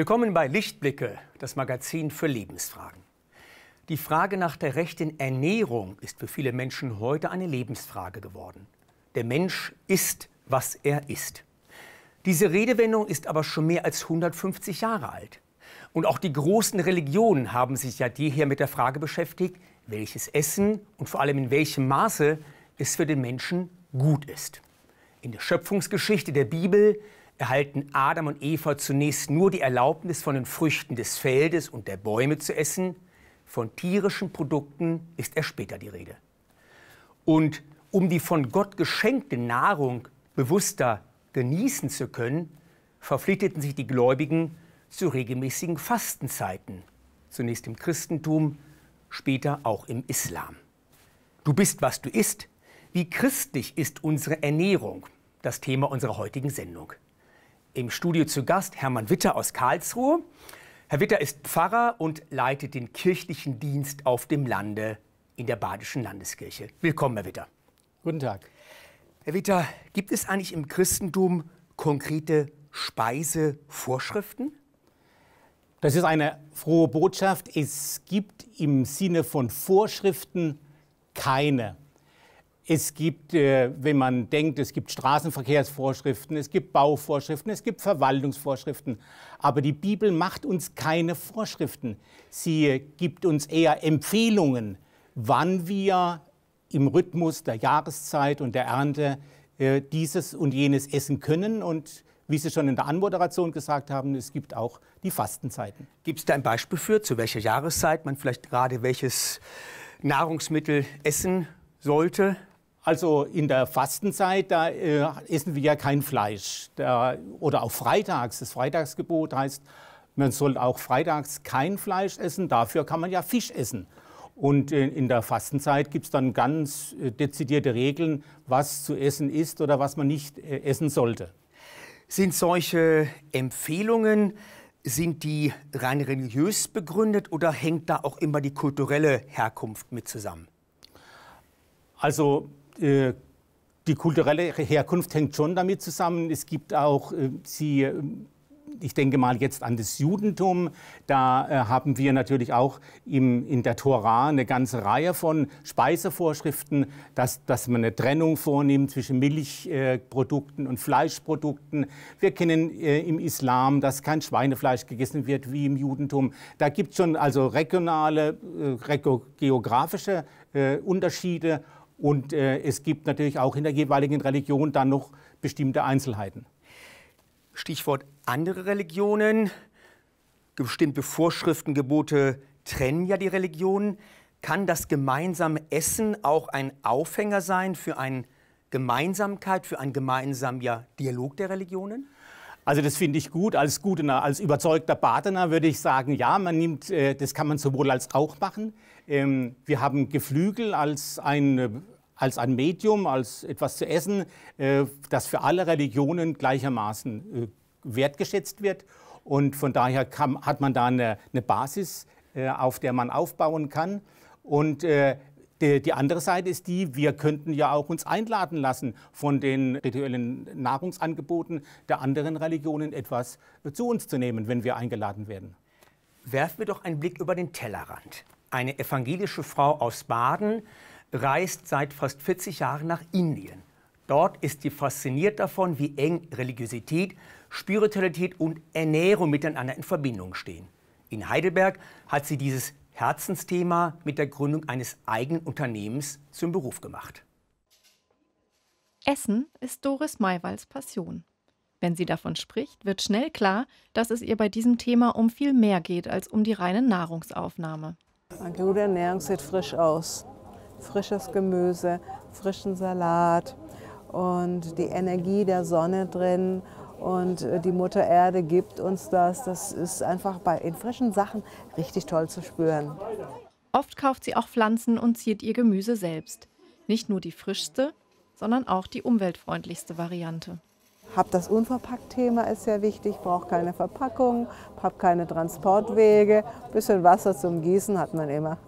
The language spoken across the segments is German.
Willkommen bei Lichtblicke, das Magazin für Lebensfragen. Die Frage nach der rechten Ernährung ist für viele Menschen heute eine Lebensfrage geworden. Der Mensch ist, was er ist. Diese Redewendung ist aber schon mehr als 150 Jahre alt. Und auch die großen Religionen haben sich ja jeher mit der Frage beschäftigt, welches Essen und vor allem in welchem Maße es für den Menschen gut ist. In der Schöpfungsgeschichte der Bibel erhalten Adam und Eva zunächst nur die Erlaubnis, von den Früchten des Feldes und der Bäume zu essen. Von tierischen Produkten ist erst später die Rede. Und um die von Gott geschenkte Nahrung bewusster genießen zu können, verpflichteten sich die Gläubigen zu regelmäßigen Fastenzeiten. Zunächst im Christentum, später auch im Islam. Du bist, was du isst. Wie christlich ist unsere Ernährung? Das Thema unserer heutigen Sendung im Studio zu Gast Hermann Witter aus Karlsruhe. Herr Witter ist Pfarrer und leitet den kirchlichen Dienst auf dem Lande in der Badischen Landeskirche. Willkommen, Herr Witter. Guten Tag. Herr Witter, gibt es eigentlich im Christentum konkrete Speisevorschriften? Das ist eine frohe Botschaft. Es gibt im Sinne von Vorschriften keine. Es gibt, äh, wenn man denkt, es gibt Straßenverkehrsvorschriften, es gibt Bauvorschriften, es gibt Verwaltungsvorschriften. Aber die Bibel macht uns keine Vorschriften. Sie gibt uns eher Empfehlungen, wann wir im Rhythmus der Jahreszeit und der Ernte äh, dieses und jenes essen können. Und wie Sie schon in der Anmoderation gesagt haben, es gibt auch die Fastenzeiten. Gibt es da ein Beispiel für, zu welcher Jahreszeit man vielleicht gerade welches Nahrungsmittel essen sollte? Also in der Fastenzeit, da äh, essen wir ja kein Fleisch. Da, oder auch freitags, das Freitagsgebot heißt, man soll auch freitags kein Fleisch essen, dafür kann man ja Fisch essen. Und äh, in der Fastenzeit gibt es dann ganz äh, dezidierte Regeln, was zu essen ist oder was man nicht äh, essen sollte. Sind solche Empfehlungen, sind die rein religiös begründet oder hängt da auch immer die kulturelle Herkunft mit zusammen? Also äh, die kulturelle Herkunft hängt schon damit zusammen. Es gibt auch äh, sie äh, ich denke mal jetzt an das Judentum. Da äh, haben wir natürlich auch im, in der Tora eine ganze Reihe von Speisevorschriften, dass, dass man eine Trennung vornimmt zwischen Milchprodukten äh, und Fleischprodukten. Wir kennen äh, im Islam, dass kein Schweinefleisch gegessen wird wie im Judentum. Da gibt es schon also regionale, geografische Unterschiede. Und äh, es gibt natürlich auch in der jeweiligen Religion dann noch bestimmte Einzelheiten. Stichwort andere Religionen. Bestimmte Vorschriften, Gebote trennen ja die Religionen. Kann das gemeinsame Essen auch ein Aufhänger sein für eine Gemeinsamkeit, für einen gemeinsamen ja, Dialog der Religionen? Also das finde ich gut. Als, Gutener, als überzeugter Badener würde ich sagen, ja, man nimmt, äh, das kann man sowohl als auch machen. Ähm, wir haben Geflügel als ein, als ein Medium, als etwas zu essen, äh, das für alle Religionen gleichermaßen äh, wertgeschätzt wird. Und von daher kann, hat man da eine, eine, Basis, auf der man aufbauen kann. Und äh, die, andere Seite ist die, wir könnten ja auch uns einladen lassen, von den rituellen Nahrungsangeboten der anderen Religionen etwas zu uns zu nehmen, wenn wir eingeladen werden. Werfen wir doch einen Blick über den Tellerrand. Eine evangelische Frau aus Baden reist seit fast 40 Jahren nach Indien. Dort ist sie fasziniert davon, wie eng Religiosität, Spiritualität und Ernährung miteinander in Verbindung stehen. In Heidelberg hat sie dieses Herzensthema mit der Gründung eines eigenen Unternehmens zum Beruf gemacht. Essen ist Doris Maywalls Passion. Wenn sie davon spricht, wird schnell klar, dass es ihr bei diesem Thema um viel mehr geht als um die reine Nahrungsaufnahme. Eine gute Ernährung sieht frisch aus. Frisches Gemüse, frischen Salat und die Energie der Sonne drin und äh, die Mutter Erde gibt uns das. Das ist einfach bei in frischen Sachen richtig toll zu spüren. Oft kauft sie auch Pflanzen und zieht ihr Gemüse selbst. Nicht nur die frischste, sondern auch die umweltfreundlichste Variante. Hab das Unverpackt-Thema ist sehr wichtig, braucht keine Verpackung, hab keine Transportwege, bisschen Wasser zum Gießen hat man immer.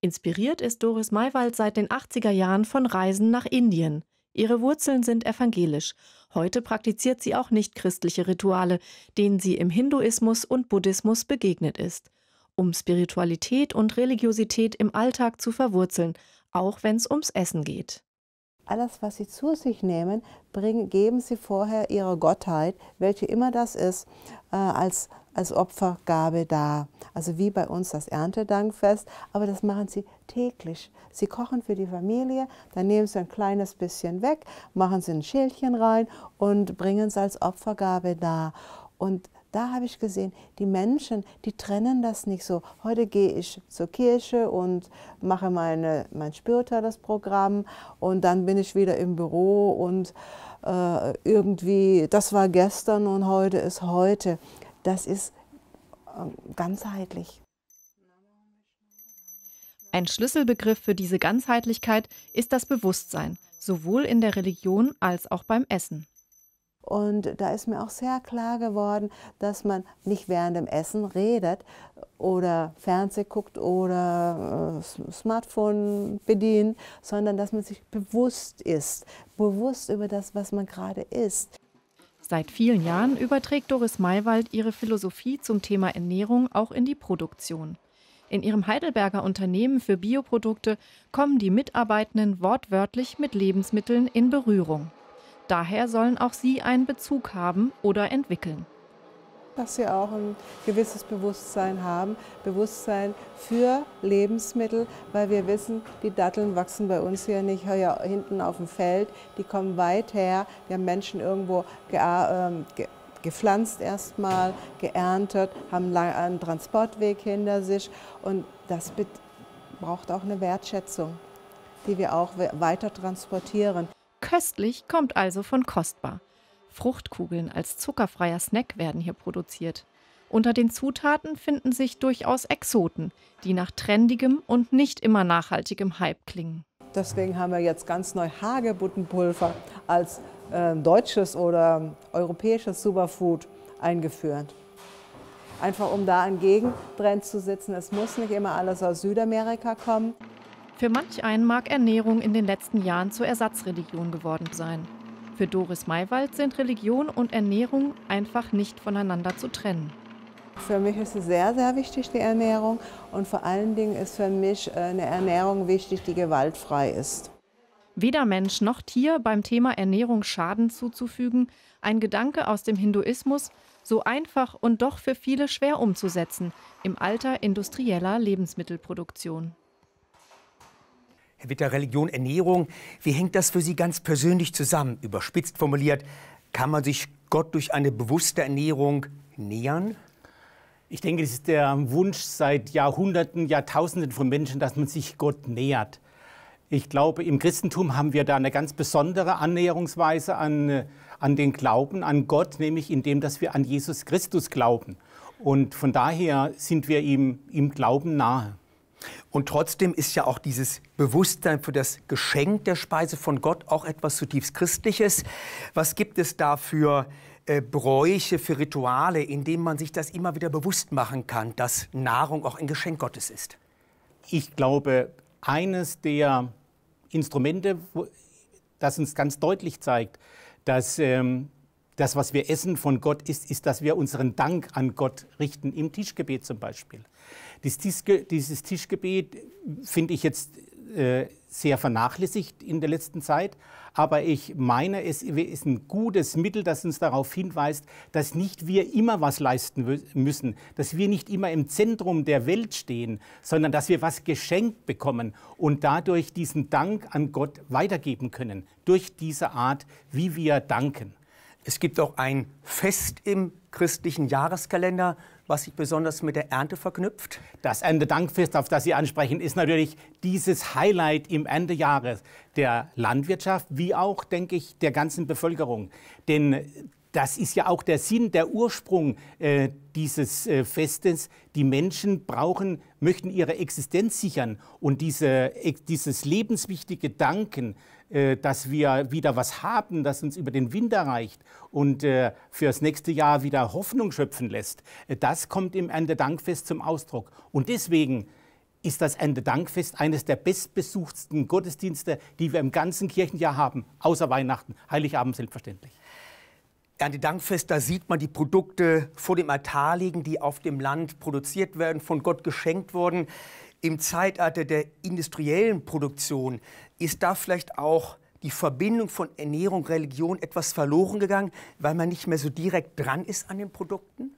Inspiriert ist Doris Maywald seit den 80er Jahren von Reisen nach Indien. Ihre Wurzeln sind evangelisch. Heute praktiziert sie auch nichtchristliche Rituale, denen sie im Hinduismus und Buddhismus begegnet ist. Um Spiritualität und Religiosität im Alltag zu verwurzeln, auch wenn es ums Essen geht. Alles, was sie zu sich nehmen, bringen, geben sie vorher ihrer Gottheit, welche immer das ist, äh, als, als Opfergabe dar. Also wie bei uns das Erntedankfest, aber das machen sie täglich. Sie kochen für die Familie, dann nehmen sie ein kleines bisschen weg, machen sie ein Schälchen rein und bringen es als Opfergabe da. Und da habe ich gesehen, die Menschen, die trennen das nicht so. Heute gehe ich zur Kirche und mache meine, mein Spürter, Programm, und dann bin ich wieder im Büro und äh, irgendwie, das war gestern und heute ist heute. Das ist ähm, ganzheitlich. Ein Schlüsselbegriff für diese Ganzheitlichkeit ist das Bewusstsein, sowohl in der Religion als auch beim Essen. Und da ist mir auch sehr klar geworden, dass man nicht während dem Essen redet oder Fernseh guckt oder äh, Smartphone bedient, sondern dass man sich bewusst ist, bewusst über das, was man gerade isst. Seit vielen Jahren überträgt Doris Maywald ihre Philosophie zum Thema Ernährung auch in die Produktion. In ihrem Heidelberger Unternehmen für Bioprodukte kommen die Mitarbeitenden wortwörtlich mit Lebensmitteln in Berührung. Daher sollen auch sie einen Bezug haben oder entwickeln dass sie auch ein gewisses Bewusstsein haben, Bewusstsein für Lebensmittel, weil wir wissen, die Datteln wachsen bei uns hier nicht hier hinten auf dem Feld, die kommen weit her, wir haben Menschen irgendwo ge ähm, ge gepflanzt erstmal, geerntet, haben einen Transportweg hinter sich und das braucht auch eine Wertschätzung, die wir auch weiter transportieren. Köstlich kommt also von kostbar. Fruchtkugeln als zuckerfreier Snack werden hier produziert. Unter den Zutaten finden sich durchaus Exoten, die nach trendigem und nicht immer nachhaltigem Hype klingen. Deswegen haben wir jetzt ganz neu Hagebuttenpulver als äh, deutsches oder europäisches Superfood eingeführt. Einfach um da einen Gegentrend zu sitzen. Es muss nicht immer alles aus Südamerika kommen. Für manch einen mag Ernährung in den letzten Jahren zur Ersatzreligion geworden sein. Für Doris Maywald sind Religion und Ernährung einfach nicht voneinander zu trennen. Für mich ist es sehr, sehr wichtig, die Ernährung. Und vor allen Dingen ist für mich äh, eine Ernährung wichtig, die gewaltfrei ist. Weder Mensch noch Tier beim Thema Ernährung Schaden zuzufügen, ein Gedanke aus dem Hinduismus, so einfach und doch für viele schwer umzusetzen im Alter industrieller Lebensmittelproduktion. Herr Witter, Religion, Ernährung, wie hängt das für Sie ganz persönlich zusammen? Überspitzt formuliert, kann man sich Gott durch eine bewusste Ernährung nähern? Ich denke, es ist der Wunsch seit Jahrhunderten, Jahrtausenden von Menschen, dass man sich Gott nähert. Ich glaube, im Christentum haben wir da eine ganz besondere Annäherungsweise an, an den Glauben, an Gott, nämlich indem, dass wir an Jesus Christus glauben. Und von daher sind wir ihm im Glauben nahe. Und trotzdem ist ja auch dieses Bewusstsein für das Geschenk der Speise von Gott auch etwas zutiefst Christliches. Was gibt es da für äh, Bräuche, für Rituale, in denen man sich das immer wieder bewusst machen kann, dass Nahrung auch ein Geschenk Gottes ist? Ich glaube, eines der Instrumente, das uns ganz deutlich zeigt, dass ähm, das, was wir essen von Gott ist, ist, dass wir unseren Dank an Gott richten, im Tischgebet zum Beispiel. Dieses Tischgebet finde ich jetzt äh, sehr vernachlässigt in der letzten Zeit, aber ich meine, es ist ein gutes Mittel, das uns darauf hinweist, dass nicht wir immer was leisten müssen, dass wir nicht immer im Zentrum der Welt stehen, sondern dass wir was geschenkt bekommen und dadurch diesen Dank an Gott weitergeben können, durch diese Art, wie wir danken. Es gibt auch ein Fest im christlichen Jahreskalender, was sich besonders mit der Ernte verknüpft? Das Erntedankfest, auf das Sie ansprechen, ist natürlich dieses Highlight im Erntejahres der Landwirtschaft, wie auch, denke ich, der ganzen Bevölkerung. Denn das ist ja auch der Sinn, der Ursprung äh, dieses äh, Festes. Die Menschen brauchen, möchten ihre Existenz sichern und diese, äh, dieses lebenswichtige Danken äh, dass wir wieder was haben, das uns über den Winter reicht und äh, für das nächste Jahr wieder Hoffnung schöpfen lässt. Äh, das kommt im Erntedankfest zum Ausdruck. Und deswegen ist das Erntedankfest eines der bestbesuchtsten Gottesdienste, die wir im ganzen Kirchenjahr haben, außer Weihnachten, Heiligabend selbstverständlich. Erntedankfest, da sieht man die Produkte vor dem Altar liegen, die auf dem Land produziert werden, von Gott geschenkt wurden. Im Zeitalter der industriellen Produktion ist da vielleicht auch die Verbindung von Ernährung, Religion etwas verloren gegangen, weil man nicht mehr so direkt dran ist an den Produkten?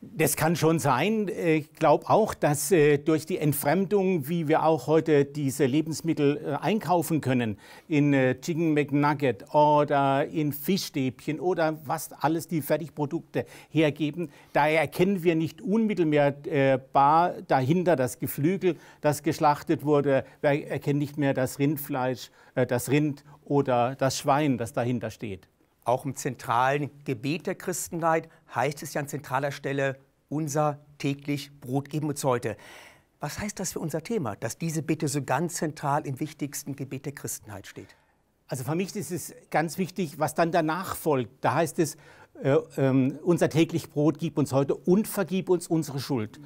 Das kann schon sein. Ich glaube auch, dass äh, durch die Entfremdung, wie wir auch heute diese Lebensmittel äh, einkaufen können, in äh, Chicken McNugget oder in Fischstäbchen oder was alles die Fertigprodukte hergeben, da erkennen wir nicht unmittelbar dahinter das Geflügel, das geschlachtet wurde. Wir erkennen nicht mehr das Rindfleisch, das Rind oder das Schwein, das dahinter steht. Auch im zentralen Gebet der Christenheit heißt es ja an zentraler Stelle, unser täglich Brot geben uns heute. Was heißt das für unser Thema, dass diese Bitte so ganz zentral im wichtigsten Gebet der Christenheit steht? Also für mich ist es ganz wichtig, was dann danach folgt. Da heißt es, äh, äh, unser täglich Brot gib uns heute und vergib uns unsere Schuld.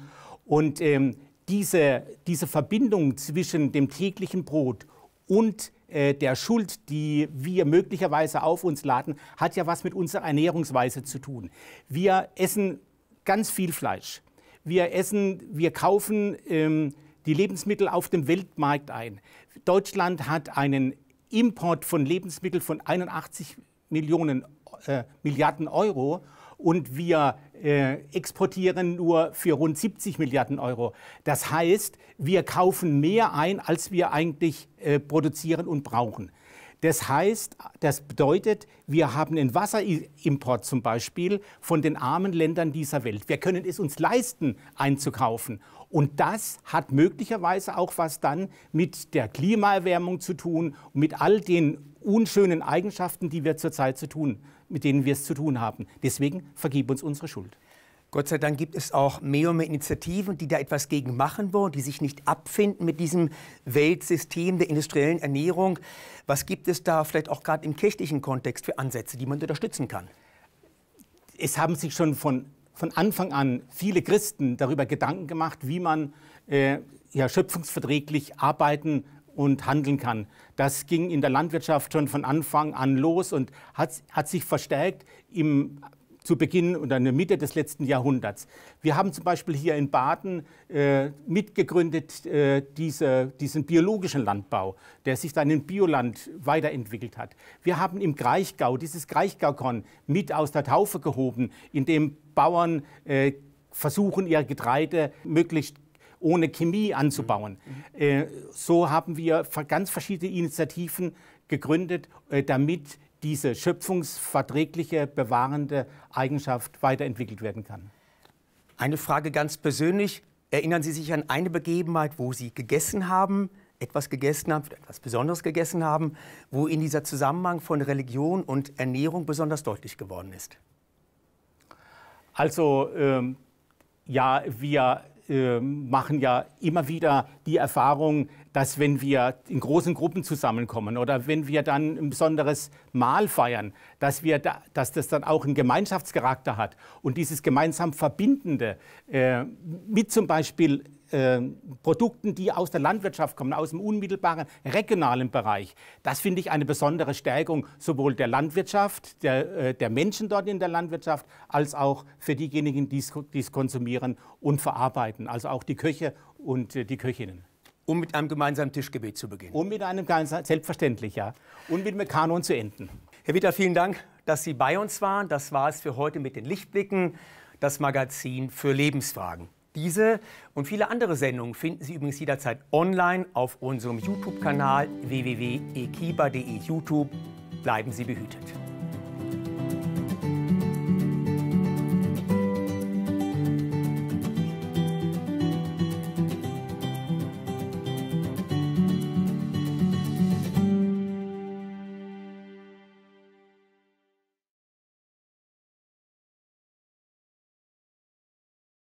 Und ähm, diese, diese Verbindung zwischen dem täglichen Brot und äh, der Schuld, die wir möglicherweise auf uns laden, hat ja was mit unserer Ernährungsweise zu tun. Wir essen ganz viel Fleisch. Wir essen, wir kaufen ähm, die Lebensmittel auf dem Weltmarkt ein. Deutschland hat einen Import von Lebensmitteln von 81 Millionen, äh, Milliarden Euro und wir äh, exportieren nur für rund 70 Milliarden Euro. Das heißt, wir kaufen mehr ein, als wir eigentlich äh, produzieren und brauchen. Das heißt, das bedeutet, wir haben einen Wasserimport zum Beispiel von den armen Ländern dieser Welt. Wir können es uns leisten, einzukaufen. Und das hat möglicherweise auch was dann mit der Klimaerwärmung zu tun, mit all den unschönen Eigenschaften, die wir zurzeit zu tun, mit denen wir es zu tun haben. Deswegen vergib uns unsere Schuld. Gott sei Dank gibt es auch mehr und mehr Initiativen, die da etwas gegen machen wollen, die sich nicht abfinden mit diesem Weltsystem der industriellen Ernährung. Was gibt es da vielleicht auch gerade im kirchlichen Kontext für Ansätze, die man unterstützen kann? Es haben sich schon von, von Anfang an viele Christen darüber Gedanken gemacht, wie man äh, ja, schöpfungsverträglich arbeiten und handeln kann. Das ging in der Landwirtschaft schon von Anfang an los und hat, hat sich verstärkt im, zu Beginn oder in der Mitte des letzten Jahrhunderts. Wir haben zum Beispiel hier in Baden äh, mitgegründet äh, diese, diesen biologischen Landbau, der sich dann in Bioland weiterentwickelt hat. Wir haben im Kraichgau dieses Kraichgaukorn mit aus der Taufe gehoben, indem Bauern äh, versuchen, ihr Getreide möglichst ohne Chemie anzubauen. Mhm. mhm. Äh, so haben wir ganz verschiedene Initiativen gegründet, äh, damit diese schöpfungsverträgliche, bewahrende Eigenschaft weiterentwickelt werden kann. Eine Frage ganz persönlich. Erinnern Sie sich an eine Begebenheit, wo Sie gegessen haben, etwas gegessen haben, etwas Besonderes gegessen haben, wo in dieser Zusammenhang von Religion und Ernährung besonders deutlich geworden ist? Also ähm, ja, wir ähm, machen ja immer wieder die Erfahrung, dass wenn wir in großen Gruppen zusammenkommen oder wenn wir dann ein besonderes Mahl feiern, dass, wir da, dass das dann auch einen Gemeinschaftscharakter hat. Und dieses gemeinsam Verbindende äh, mit zum Beispiel ähm, Produkten, die aus der Landwirtschaft kommen, aus dem unmittelbaren regionalen Bereich. Das finde ich eine besondere Stärkung sowohl der Landwirtschaft, der, äh, der Menschen dort in der Landwirtschaft, als auch für diejenigen, die es konsumieren und verarbeiten, also auch die Köche und äh, die Köchinnen. Um mit einem gemeinsamen Tischgebet zu beginnen. Um mit einem ganzen, selbstverständlich, ja. Und mit einem Kanon zu enden. Herr Witter, vielen Dank, dass Sie bei uns waren. Das war es für heute mit den Lichtblicken, das Magazin für Lebensfragen. Diese und viele andere Sendungen finden Sie übrigens jederzeit online auf unserem YouTube-Kanal www.ekiba.de YouTube. Bleiben Sie behütet.